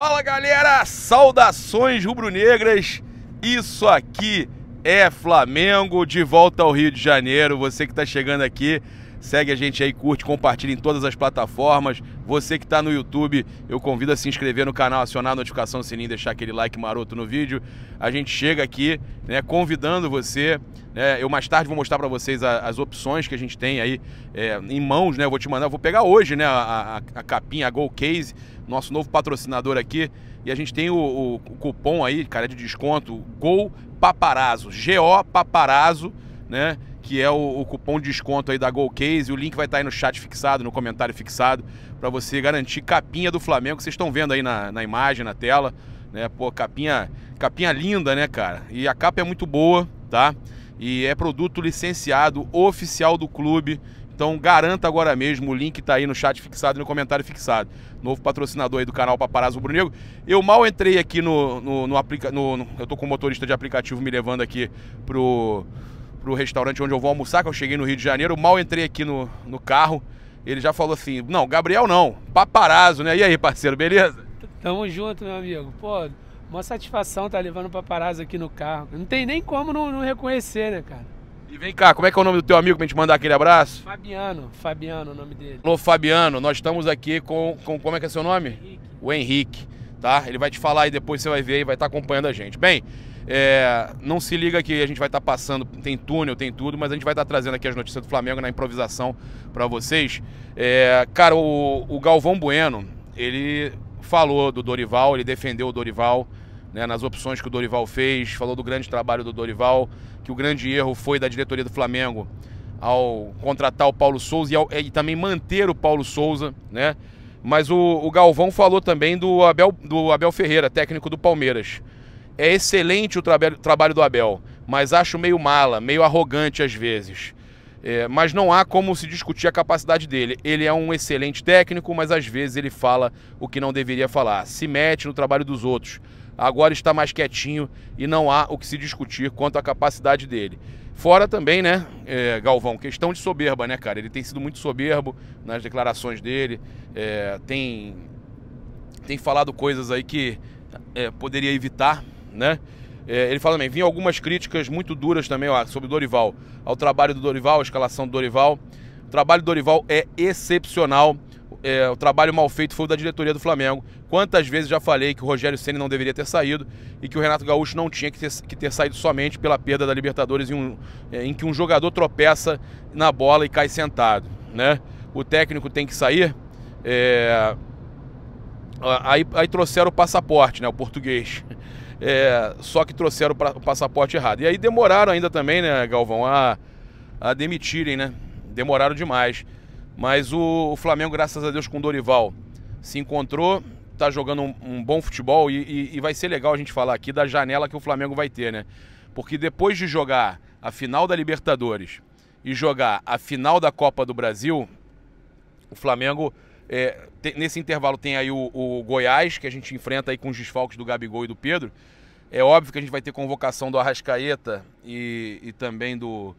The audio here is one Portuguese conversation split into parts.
Fala galera, saudações rubro-negras. Isso aqui é Flamengo de volta ao Rio de Janeiro. Você que está chegando aqui, segue a gente aí, curte, compartilha em todas as plataformas. Você que está no YouTube, eu convido a se inscrever no canal, acionar a notificação, sininho, deixar aquele like maroto no vídeo. A gente chega aqui, né, convidando você. Né, eu mais tarde vou mostrar para vocês a, as opções que a gente tem aí é, em mãos, né? Eu vou te mandar, vou pegar hoje, né, a, a, a capinha, a Go Case, nosso novo patrocinador aqui. E a gente tem o, o, o cupom aí, cara, de desconto, Gol Paparazzo, G-O Paparazzo, né? que é o, o cupom de desconto aí da Golcase. O link vai estar tá aí no chat fixado, no comentário fixado, para você garantir capinha do Flamengo, que vocês estão vendo aí na, na imagem, na tela. Né? Pô, capinha, capinha linda, né, cara? E a capa é muito boa, tá? E é produto licenciado oficial do clube. Então garanta agora mesmo, o link tá aí no chat fixado e no comentário fixado. Novo patrocinador aí do canal Paparazzo Bruno Negro. Eu mal entrei aqui no, no, no, no, no Eu tô com o motorista de aplicativo me levando aqui pro pro restaurante onde eu vou almoçar, que eu cheguei no Rio de Janeiro, mal entrei aqui no, no carro, ele já falou assim, não, Gabriel não, paparazzo, né? E aí, parceiro, beleza? Tamo junto, meu amigo. Pô, uma satisfação tá levando o paparazzo aqui no carro. Não tem nem como não, não, reconhecer, né, cara? E vem cá, como é que é o nome do teu amigo pra gente mandar aquele abraço? Fabiano, Fabiano é o nome dele. Alô, Fabiano, nós estamos aqui com, com como é que é seu nome? Henrique. O Henrique, tá? Ele vai te falar aí depois, você vai ver e vai estar tá acompanhando a gente. Bem, é, não se liga que a gente vai estar tá passando, tem túnel, tem tudo, mas a gente vai estar tá trazendo aqui as notícias do Flamengo na improvisação para vocês. É, cara, o, o, Galvão Bueno, ele falou do Dorival, ele defendeu o Dorival né, nas opções que o Dorival fez, falou do grande trabalho do Dorival, que o grande erro foi da diretoria do Flamengo ao contratar o Paulo Souza e, ao, e também manter o Paulo Souza, né? Mas o, o Galvão falou também do Abel, do Abel Ferreira, técnico do Palmeiras. É excelente o trabalho do Abel, mas acho meio mala, meio arrogante às vezes. É, mas não há como se discutir a capacidade dele. Ele é um excelente técnico, mas às vezes ele fala o que não deveria falar, se mete no trabalho dos outros. Agora está mais quietinho e não há o que se discutir quanto à capacidade dele. Fora também, né, é, Galvão, questão de soberba, né, cara? Ele tem sido muito soberbo nas declarações dele, é, tem, tem falado coisas aí que é, poderia evitar, né? É, ele fala também, vinha algumas críticas muito duras também ó, sobre o Dorival, ao trabalho do Dorival, a escalação do Dorival. O trabalho do Dorival é excepcional. É, o trabalho mal feito foi o da diretoria do Flamengo. Quantas vezes já falei que o Rogério Ceni não deveria ter saído e que o Renato Gaúcho não tinha que ter, que ter saído somente pela perda da Libertadores em, um, é, em que um jogador tropeça na bola e cai sentado, né? O técnico tem que sair. É... Aí, aí trouxeram o passaporte, né? O português é, só que trouxeram o passaporte errado. E aí demoraram ainda também, né, Galvão, a, a demitirem, né? Demoraram demais. Mas o, o Flamengo, graças a Deus, com o Dorival, se encontrou, está jogando um, um, bom futebol e, e, e vai ser legal a gente falar aqui da janela que o Flamengo vai ter, né? Porque depois de jogar a final da Libertadores e jogar a final da Copa do Brasil, o Flamengo é, te, nesse intervalo tem aí o, o, Goiás, que a gente enfrenta aí com os desfalques do Gabigol e do Pedro. É óbvio que a gente vai ter convocação do Arrascaeta e, e também do,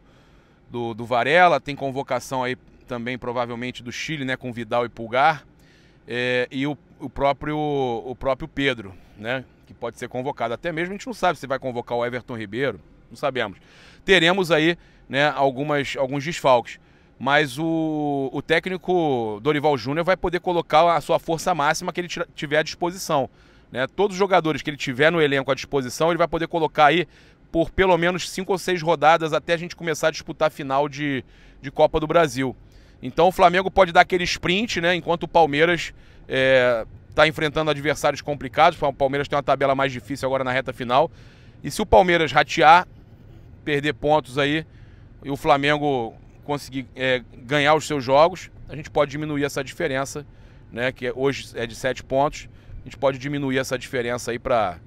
do, do, Varela. Tem convocação aí também, provavelmente, do Chile, né? Com Vidal e Pulgar. É, e o, o, próprio, o próprio Pedro, né? Que pode ser convocado. Até mesmo a gente não sabe se vai convocar o Everton Ribeiro. Não sabemos. Teremos aí né, algumas, alguns desfalques mas o, o técnico Dorival Júnior vai poder colocar a sua força máxima que ele tiver à disposição. Né? Todos os jogadores que ele tiver no elenco à disposição, ele vai poder colocar aí por pelo menos cinco ou seis rodadas até a gente começar a disputar a final de, de Copa do Brasil. Então o Flamengo pode dar aquele sprint, né? Enquanto o Palmeiras está é, tá enfrentando adversários complicados. O Palmeiras tem uma tabela mais difícil agora na reta final. E se o Palmeiras ratear, perder pontos aí, e o Flamengo conseguir é, ganhar os seus jogos, a gente pode diminuir essa diferença, né? Que é, hoje é de sete pontos. A gente pode diminuir essa diferença aí para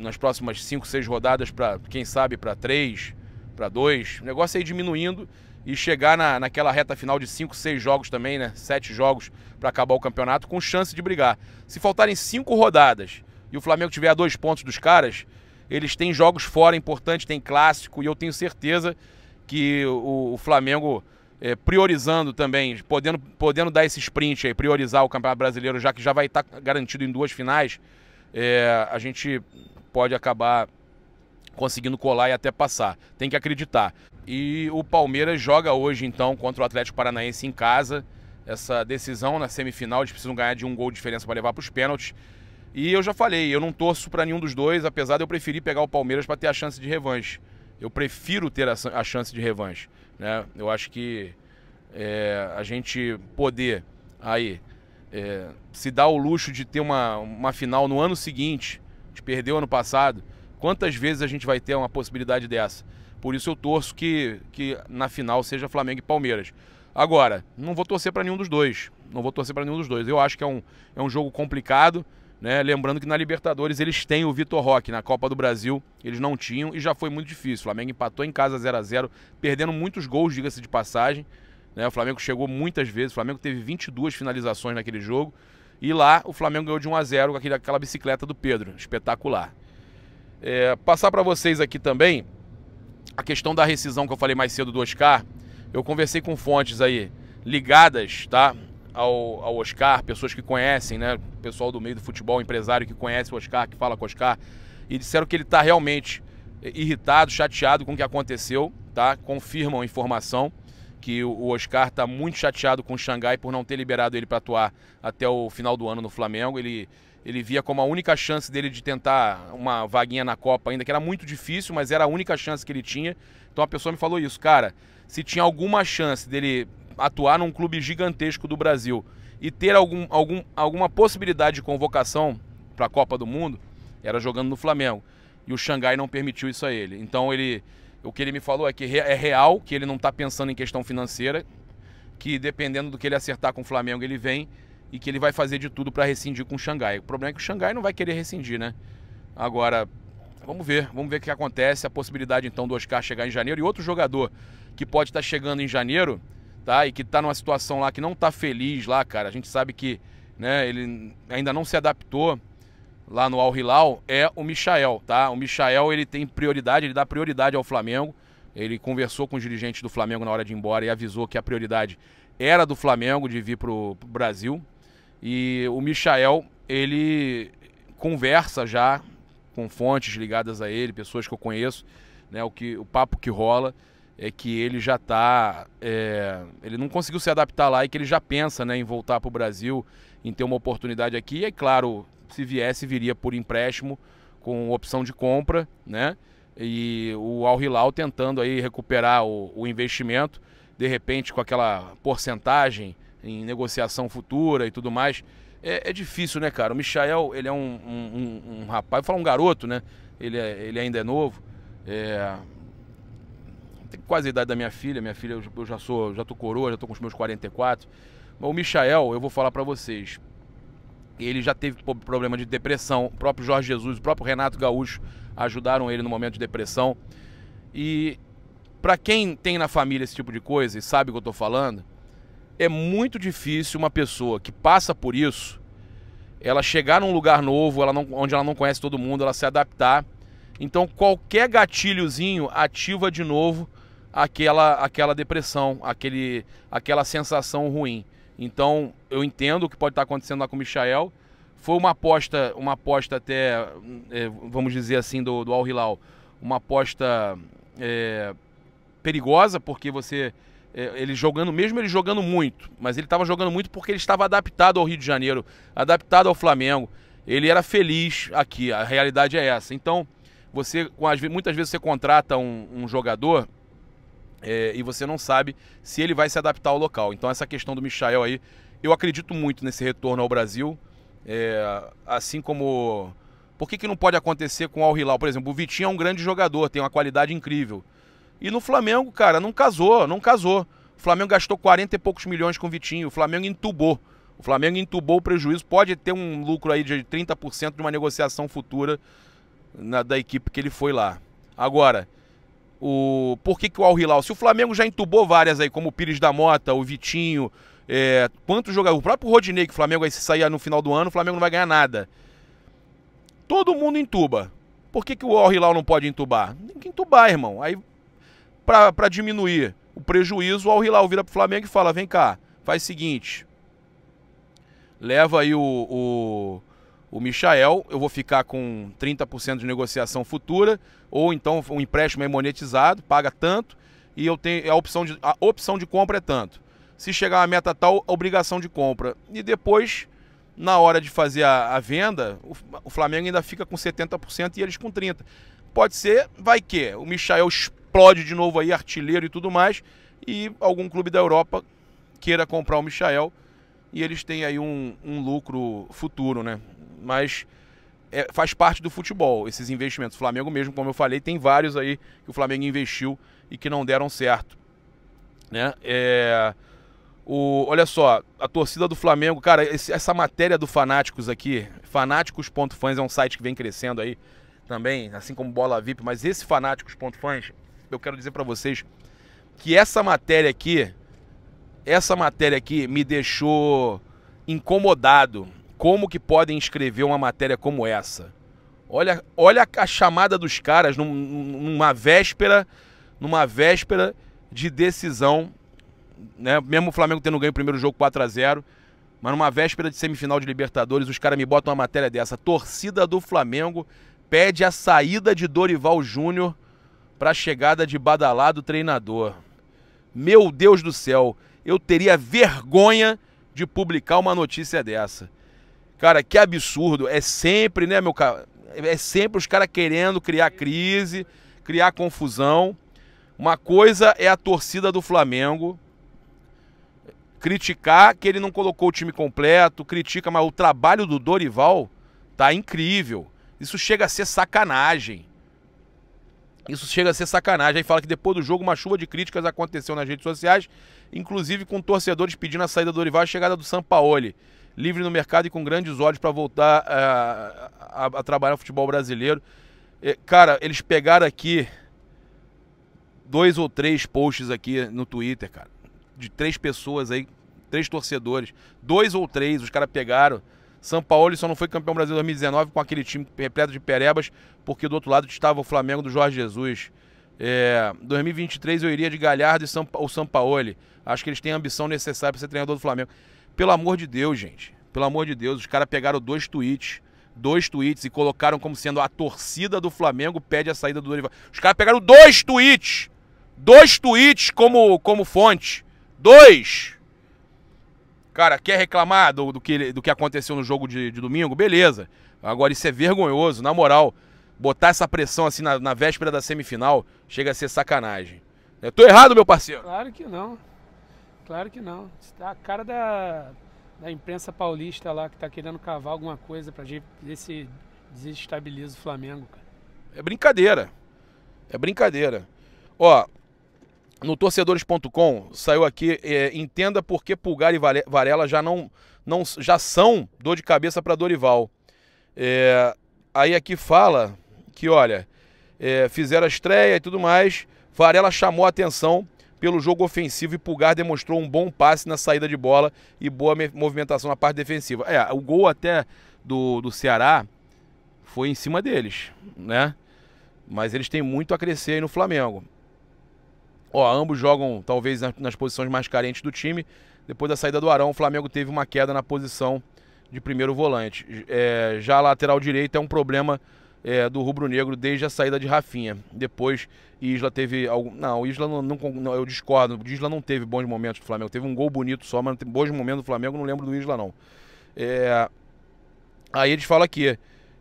nas próximas cinco seis rodadas para, quem sabe, para três para dois O negócio é ir diminuindo e chegar na, naquela reta final de cinco seis jogos também, né? sete jogos para acabar o campeonato com chance de brigar. Se faltarem cinco rodadas e o Flamengo tiver a dois pontos dos caras, eles têm jogos fora importantes, tem clássico e eu tenho certeza que o, o Flamengo é, priorizando também, podendo, podendo dar esse sprint aí, priorizar o Campeonato Brasileiro, já que já vai estar garantido em duas finais, é, a gente pode acabar conseguindo colar e até passar. Tem que acreditar. E o Palmeiras joga hoje, então, contra o Atlético Paranaense em casa. Essa decisão na semifinal, eles precisam ganhar de um gol de diferença para levar para os pênaltis. E eu já falei, eu não torço para nenhum dos dois, apesar de eu preferir pegar o Palmeiras para ter a chance de revanche eu prefiro ter a, a chance de revanche. Né? Eu acho que é, a gente poder aí é, se dar o luxo de ter uma, uma final no ano seguinte, de perder o ano passado, quantas vezes a gente vai ter uma possibilidade dessa? Por isso eu torço que, que na final seja Flamengo e Palmeiras. Agora, não vou torcer para nenhum dos dois. Não vou torcer para nenhum dos dois. Eu acho que é um, é um jogo complicado. Né? Lembrando que na Libertadores eles têm o Vitor Roque, na Copa do Brasil eles não tinham e já foi muito difícil. O Flamengo empatou em casa 0 a 0 perdendo muitos gols, diga-se de passagem. Né? O Flamengo chegou muitas vezes, o Flamengo teve 22 finalizações naquele jogo. E lá o Flamengo ganhou de 1 a 0 com aquela bicicleta do Pedro, espetacular. É, passar para vocês aqui também a questão da rescisão que eu falei mais cedo do Oscar. Eu conversei com fontes aí ligadas, tá, ao, ao Oscar, pessoas que conhecem, né? Pessoal do meio do futebol, empresário que conhece o Oscar, que fala com o Oscar, e disseram que ele está realmente eh, irritado, chateado com o que aconteceu, tá? Confirmam a informação que o Oscar está muito chateado com o Xangai por não ter liberado ele para atuar até o final do ano no Flamengo. Ele, ele via como a única chance dele de tentar uma vaguinha na Copa ainda, que era muito difícil, mas era a única chance que ele tinha. Então a pessoa me falou isso, cara, se tinha alguma chance dele atuar num clube gigantesco do Brasil e ter algum, algum, alguma possibilidade de convocação para a Copa do Mundo era jogando no Flamengo. E o Xangai não permitiu isso a ele. Então ele, o que ele me falou é que é real, que ele não está pensando em questão financeira, que dependendo do que ele acertar com o Flamengo ele vem e que ele vai fazer de tudo para rescindir com o Xangai. O problema é que o Xangai não vai querer rescindir, né? Agora, vamos ver, vamos ver o que acontece. A possibilidade então do Oscar chegar em janeiro e outro jogador que pode estar tá chegando em janeiro tá? E que tá numa situação lá que não tá feliz lá, cara. A gente sabe que, né, ele ainda não se adaptou lá no Al Hilal é o Michael, tá? O Michael, ele tem prioridade, ele dá prioridade ao Flamengo. Ele conversou com os dirigentes do Flamengo na hora de ir embora e avisou que a prioridade era do Flamengo de vir pro, pro Brasil. E o Michael, ele conversa já com fontes ligadas a ele, pessoas que eu conheço, né, o que o papo que rola é que ele já está, é, ele não conseguiu se adaptar lá e que ele já pensa né, em voltar para o Brasil, em ter uma oportunidade aqui. E, é claro, se viesse, viria por empréstimo, com opção de compra, né? E o Al Hilal tentando aí recuperar o, o investimento, de repente com aquela porcentagem em negociação futura e tudo mais. É, é difícil, né, cara? O Michael, ele é um, um, um, um rapaz, eu falo um garoto, né? Ele, é, ele ainda é novo. É, quase a idade da minha filha. Minha filha, eu já sou, já tô coroa, já tô com os meus 44. Mas o Michael, eu vou falar para vocês, ele já teve problema de depressão. O próprio Jorge Jesus, o próprio Renato Gaúcho ajudaram ele no momento de depressão. E para quem tem na família esse tipo de coisa e sabe o que eu estou falando, é muito difícil uma pessoa que passa por isso, ela chegar num lugar novo, ela não, onde ela não conhece todo mundo, ela se adaptar. Então qualquer gatilhozinho ativa de novo aquela, aquela depressão, aquele, aquela sensação ruim. Então, eu entendo o que pode estar acontecendo lá com o Michael. Foi uma aposta, uma aposta até, é, vamos dizer assim, do, do Al Hilal, uma aposta é, perigosa, porque você. É, ele jogando, mesmo ele jogando muito, mas ele estava jogando muito porque ele estava adaptado ao Rio de Janeiro, adaptado ao Flamengo. Ele era feliz aqui, a realidade é essa. Então, você, muitas vezes você contrata um, um jogador é, e você não sabe se ele vai se adaptar ao local. Então essa questão do Michael aí, eu acredito muito nesse retorno ao Brasil, é, assim como... Por que, que não pode acontecer com o Al Hilal? Por exemplo, o Vitinho é um grande jogador, tem uma qualidade incrível. E no Flamengo, cara, não casou, não casou. O Flamengo gastou 40 e poucos milhões com o Vitinho, o Flamengo entubou. O Flamengo entubou o prejuízo, pode ter um lucro aí de 30% de uma negociação futura na, da equipe que ele foi lá. Agora, o por que, que o Al Hilal, se o Flamengo já entubou várias aí, como o Pires da Mota, o Vitinho, é, quantos jogadores, o próprio Rodinei, que o Flamengo aí se sair no final do ano, o Flamengo não vai ganhar nada. Todo mundo entuba. Por que, que o Al Hilal não pode entubar? Tem que entubar, irmão. Aí, para diminuir o prejuízo, o Al Hilal vira pro Flamengo e fala: vem cá, faz o seguinte. Leva aí o, o o Michael, eu vou ficar com 30% de negociação futura, ou então um empréstimo é monetizado, paga tanto, e eu tenho a opção de, a opção de compra é tanto. Se chegar a meta tal, a obrigação de compra. E depois, na hora de fazer a, a venda, o, o, Flamengo ainda fica com 70% e eles com 30%. Pode ser, vai que o Michael explode de novo aí, artilheiro e tudo mais, e algum clube da Europa queira comprar o Michael e eles têm aí um, um lucro futuro, né? Mas é, faz parte do futebol esses investimentos. O Flamengo mesmo, como eu falei, tem vários aí que o Flamengo investiu e que não deram certo, né? É, o, olha só, a torcida do Flamengo, cara, esse, essa matéria do Fanáticos aqui, fanáticos.fãs é um site que vem crescendo aí também, assim como Bola VIP, mas esse fanáticos.fãs, eu quero dizer para vocês que essa matéria aqui essa matéria aqui me deixou incomodado. Como que podem escrever uma matéria como essa? Olha, olha a chamada dos caras numa véspera, numa véspera de decisão, né? Mesmo o Flamengo tendo ganho o primeiro jogo 4 a 0, mas numa véspera de semifinal de Libertadores, os caras me botam uma matéria dessa. Torcida do Flamengo pede a saída de Dorival Júnior para a chegada de badalado treinador. Meu Deus do céu, eu teria vergonha de publicar uma notícia dessa. Cara, que absurdo. É sempre, né, meu cara? É sempre os caras querendo criar crise, criar confusão. Uma coisa é a torcida do Flamengo criticar que ele não colocou o time completo, critica, mas o trabalho do Dorival tá incrível. Isso chega a ser sacanagem. Isso chega a ser sacanagem. Aí fala que depois do jogo uma chuva de críticas aconteceu nas redes sociais inclusive com torcedores pedindo a saída do Dorival e a chegada do Sampaoli. Livre no mercado e com grandes olhos para voltar eh, a, a, a trabalhar o futebol brasileiro. Eh, cara, eles pegaram aqui dois ou três posts aqui no Twitter, cara. De três pessoas aí, três torcedores. Dois ou três, os caras pegaram. São Paulo só não foi campeão brasileiro em 2019 com aquele time repleto de perebas, porque do outro lado estava o Flamengo do Jorge Jesus. É, 2023 eu iria de Galhardo e São, ou Sampaoli. Acho que eles têm a ambição necessária para ser treinador do Flamengo. Pelo amor de Deus, gente. Pelo amor de Deus, os caras pegaram dois tweets, dois tweets e colocaram como sendo a torcida do Flamengo pede a saída do Dorival. Os caras pegaram dois tweets, dois tweets como como fonte. Dois. Cara, quer reclamar do, do que, do que aconteceu no jogo de, de domingo? Beleza. Agora isso é vergonhoso, na moral botar essa pressão assim na, na véspera da semifinal chega a ser sacanagem. Eu tô errado, meu parceiro? Claro que não. Claro que não. Tá a cara da, da imprensa paulista lá que tá querendo cavar alguma coisa pra gente ver se desestabiliza o Flamengo, cara. É brincadeira. É brincadeira. Ó, no torcedores.com saiu aqui, é, entenda por que Pulgar e Varela já não, não já são dor de cabeça para Dorival. É, aí aqui fala que, olha, é, fizeram a estreia e tudo mais, Varela chamou a atenção pelo jogo ofensivo e Pulgar demonstrou um bom passe na saída de bola e boa movimentação na parte defensiva. É, o gol até do, do Ceará foi em cima deles, né? Mas eles têm muito a crescer aí no Flamengo. Ó, ambos jogam talvez nas posições mais carentes do time. Depois da saída do Arão, o Flamengo teve uma queda na posição de primeiro volante. É, já a lateral direita é um problema é, do rubro-negro desde a saída de Rafinha. Depois, Isla teve algum. Não, Isla não, não, não, eu discordo. Isla não teve bons momentos do Flamengo. Teve um gol bonito só, mas bons momentos do Flamengo, não lembro do Isla, não. É... Aí eles falam aqui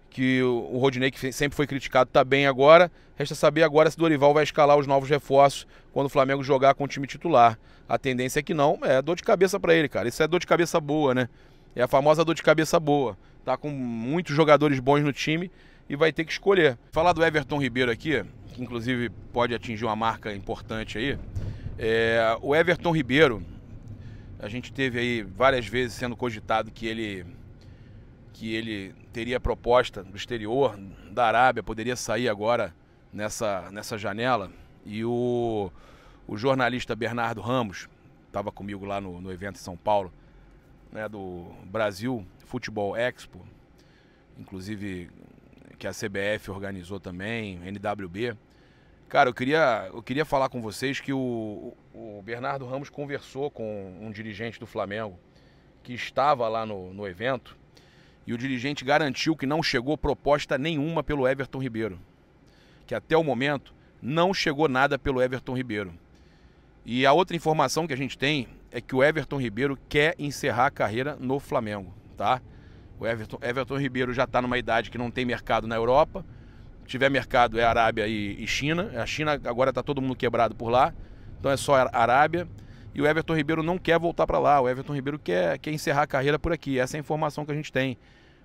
que o Rodinei, que sempre foi criticado, está bem agora. Resta saber agora se Dorival vai escalar os novos reforços quando o Flamengo jogar com o time titular. A tendência é que não, é dor de cabeça para ele, cara. Isso é dor de cabeça boa, né? É a famosa dor de cabeça boa. Tá com muitos jogadores bons no time e vai ter que escolher. Falar do Everton Ribeiro aqui, que inclusive pode atingir uma marca importante aí. É, o Everton Ribeiro, a gente teve aí várias vezes sendo cogitado que ele que ele teria proposta do exterior, da Arábia, poderia sair agora nessa, nessa janela. E o, o jornalista Bernardo Ramos, estava comigo lá no, no, evento em São Paulo, né, do Brasil Futebol Expo, inclusive que a CBF organizou também, NWB. Cara, eu queria, eu queria falar com vocês que o, o Bernardo Ramos conversou com um dirigente do Flamengo que estava lá no, no evento e o dirigente garantiu que não chegou proposta nenhuma pelo Everton Ribeiro. Que até o momento não chegou nada pelo Everton Ribeiro. E a outra informação que a gente tem é que o Everton Ribeiro quer encerrar a carreira no Flamengo, tá? O Everton, Everton Ribeiro já está numa idade que não tem mercado na Europa. Se tiver mercado é Arábia e, e China. A China agora está todo mundo quebrado por lá. Então é só Arábia. E o Everton Ribeiro não quer voltar para lá. O Everton Ribeiro quer, quer encerrar a carreira por aqui. Essa é a informação que a gente tem.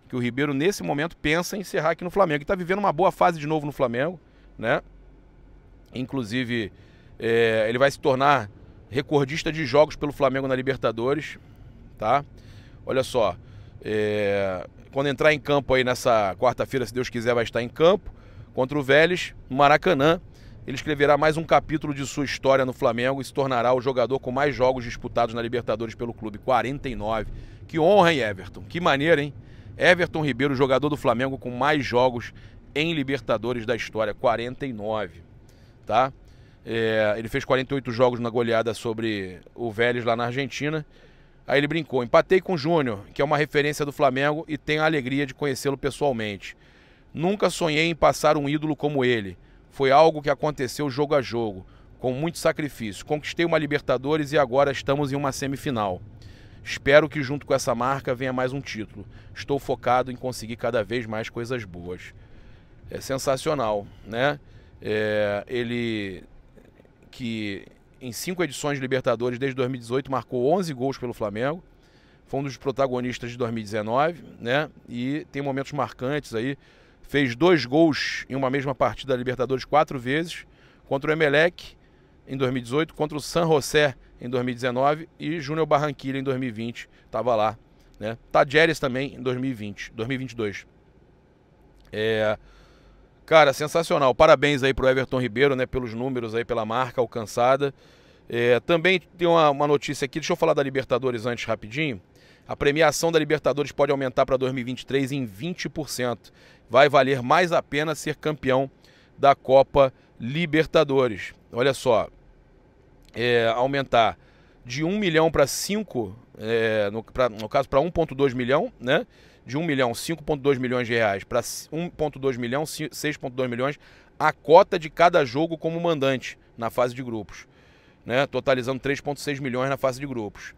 Que o Ribeiro, nesse momento, pensa em encerrar aqui no Flamengo. E está vivendo uma boa fase de novo no Flamengo. né? Inclusive, é, ele vai se tornar recordista de jogos pelo Flamengo na Libertadores. Tá? Olha só. É, quando entrar em campo aí nessa quarta-feira, se Deus quiser, vai estar em campo contra o Vélez, no Maracanã. Ele escreverá mais um capítulo de sua história no Flamengo e se tornará o jogador com mais jogos disputados na Libertadores pelo clube, 49. Que honra, hein, Everton? Que maneira, hein? Everton Ribeiro, jogador do Flamengo com mais jogos em Libertadores da história, 49. Tá? É, ele fez 48 jogos na goleada sobre o Vélez lá na Argentina Aí ele brincou: empatei com o Júnior, que é uma referência do Flamengo e tenho a alegria de conhecê-lo pessoalmente. Nunca sonhei em passar um ídolo como ele. Foi algo que aconteceu jogo a jogo, com muito sacrifício. Conquistei uma Libertadores e agora estamos em uma semifinal. Espero que junto com essa marca venha mais um título. Estou focado em conseguir cada vez mais coisas boas. É sensacional, né? É, ele que em cinco edições de Libertadores desde 2018, marcou 11 gols pelo Flamengo. Foi um dos protagonistas de 2019, né? E tem momentos marcantes aí. Fez dois gols em uma mesma partida da Libertadores quatro vezes, contra o Emelec em 2018, contra o San José em 2019 e Júnior Barranquilla em 2020. Estava lá, né? Tadjeres também em 2020, 2022. É... Cara, sensacional. Parabéns aí pro Everton Ribeiro, né? Pelos números aí, pela marca alcançada. É, também tem uma, uma notícia aqui, deixa eu falar da Libertadores antes rapidinho. A premiação da Libertadores pode aumentar para 2023 em 20%. Vai valer mais a pena ser campeão da Copa Libertadores. Olha só, é, aumentar de 1 milhão para 5, é, no, pra, no caso para 1,2 milhão, né? de 1 milhão, 5,2 milhões de reais para 1,2 milhão, 6,2 milhões, a cota de cada jogo como mandante na fase de grupos, né? totalizando 3,6 milhões na fase de grupos.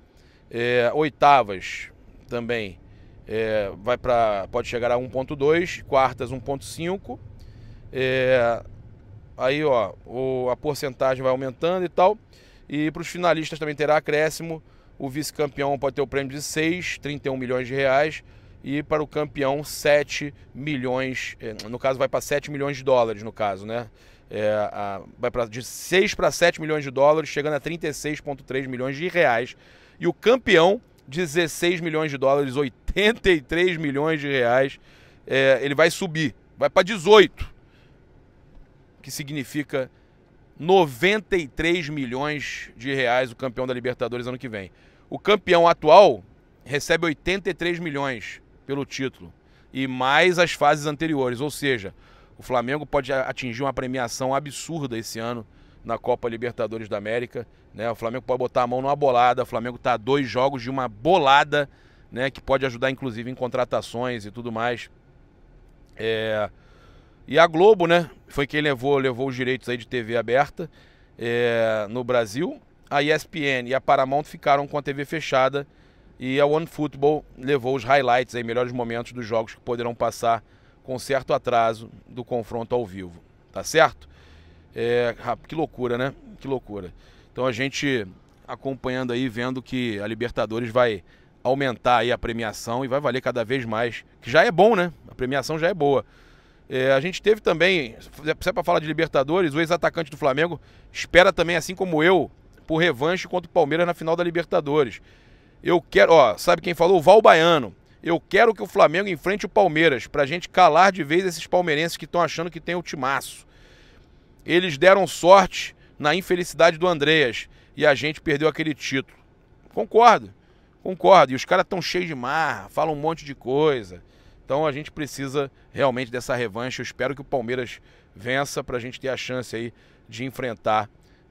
É, oitavas também é, vai para pode chegar a 1,2, quartas 1,5. É, aí ó, o, a porcentagem vai aumentando e tal. E para os finalistas também terá acréscimo. O vice-campeão pode ter o prêmio de 6, 31 milhões de reais e para o campeão 7 milhões, eh, no caso vai para 7 milhões de dólares, no caso, né? É, a, vai pra, de 6 para 7 milhões de dólares, chegando a 36,3 milhões de reais. E o campeão, 16 milhões de dólares, 83 milhões de reais. É, ele vai subir, vai para 18, que significa 93 milhões de reais o campeão da Libertadores ano que vem. O campeão atual recebe 83 milhões pelo título e mais as fases anteriores. Ou seja, o Flamengo pode atingir uma premiação absurda esse ano na Copa Libertadores da América. Né? O Flamengo pode botar a mão numa bolada. O Flamengo está a dois jogos de uma bolada, né? Que pode ajudar, inclusive, em contratações e tudo mais. É... E a Globo, né? Foi quem levou, levou os direitos aí de TV aberta é... no Brasil. A ESPN e a Paramount ficaram com a TV fechada e a Football levou os highlights, aí, melhores momentos dos jogos que poderão passar com certo atraso do confronto ao vivo. Tá certo? É, que loucura, né? Que loucura. Então a gente acompanhando aí, vendo que a Libertadores vai aumentar aí a premiação e vai valer cada vez mais, que já é bom, né? A premiação já é boa. É, a gente teve também, se é para falar de Libertadores, o ex-atacante do Flamengo espera também, assim como eu, por revanche contra o Palmeiras na final da Libertadores. Eu quero, ó, sabe quem falou? O Val Baiano. Eu quero que o Flamengo enfrente o Palmeiras, pra gente calar de vez esses palmeirenses que estão achando que tem o timaço. Eles deram sorte na infelicidade do Andreas e a gente perdeu aquele título. Concordo, concordo. E os caras estão cheios de marra, falam um monte de coisa. Então a gente precisa realmente dessa revanche. Eu espero que o Palmeiras vença pra gente ter a chance aí de enfrentar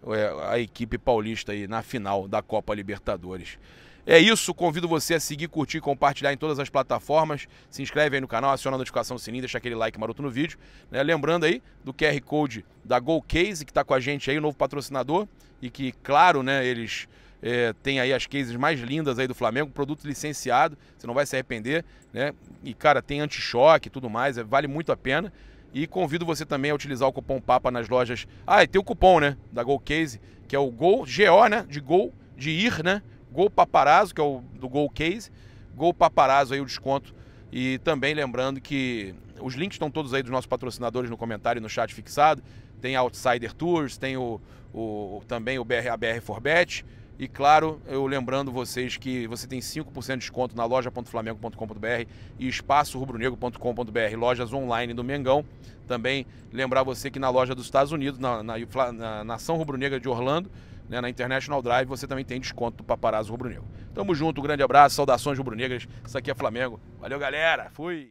é, a equipe paulista aí na final da Copa Libertadores. É isso, convido você a seguir, curtir, compartilhar em todas as plataformas. Se inscreve aí no canal, aciona a notificação do sininho, deixa aquele like maroto no vídeo. Né? Lembrando aí do QR Code da GoCase, que está com a gente aí, o novo patrocinador, e que, claro, né, eles é, aí as cases mais lindas aí do Flamengo, produto licenciado, você não vai se arrepender, né? E, cara, tem anti-choque e tudo mais, é, vale muito a pena. E convido você também a utilizar o cupom PAPA nas lojas. Ah, e tem o cupom, né? Da GoCase, Case, que é o Gol, GO, né? De Gol, de ir, né? Gol Paparazzo, que é o do Gol Case. Gol Paparazzo aí o desconto. E também lembrando que os links estão todos aí dos nossos patrocinadores no comentário e no chat fixado. Tem a Outsider Tours, tem o, o também o BR, a BR Forbet. E claro, eu lembrando vocês que você tem 5% de desconto na loja.flamengo.com.br e espaçorubronegro.com.br, lojas online do Mengão. Também lembrar você que na loja dos Estados Unidos, na, na, na, nação Rubro Negra de Orlando, né, na International Drive, você também tem desconto do Paparazzo Rubro Negro. Tamo junto, um grande abraço, saudações rubro-negras. Isso aqui é Flamengo. Valeu, galera. Fui.